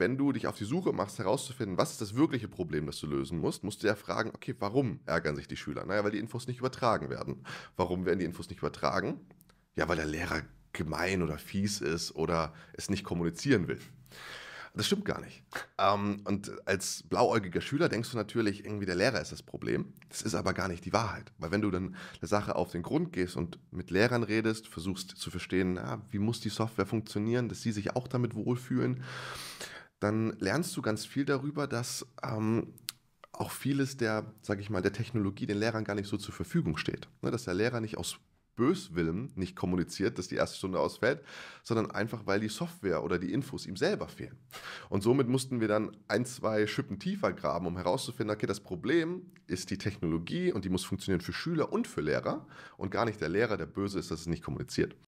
wenn du dich auf die Suche machst, herauszufinden, was ist das wirkliche Problem, das du lösen musst, musst du ja fragen, okay, warum ärgern sich die Schüler? Naja, weil die Infos nicht übertragen werden. Warum werden die Infos nicht übertragen? Ja, weil der Lehrer gemein oder fies ist oder es nicht kommunizieren will. Das stimmt gar nicht. Ähm, und als blauäugiger Schüler denkst du natürlich, irgendwie der Lehrer ist das Problem. Das ist aber gar nicht die Wahrheit. Weil wenn du dann der Sache auf den Grund gehst und mit Lehrern redest, versuchst zu verstehen, na, wie muss die Software funktionieren, dass sie sich auch damit wohlfühlen, dann lernst du ganz viel darüber, dass ähm, auch vieles der, sage ich mal, der Technologie den Lehrern gar nicht so zur Verfügung steht. Ne? Dass der Lehrer nicht aus Böswillen nicht kommuniziert, dass die erste Stunde ausfällt, sondern einfach, weil die Software oder die Infos ihm selber fehlen. Und somit mussten wir dann ein, zwei Schippen tiefer graben, um herauszufinden, okay, das Problem ist die Technologie und die muss funktionieren für Schüler und für Lehrer und gar nicht der Lehrer, der böse ist, dass es nicht kommuniziert.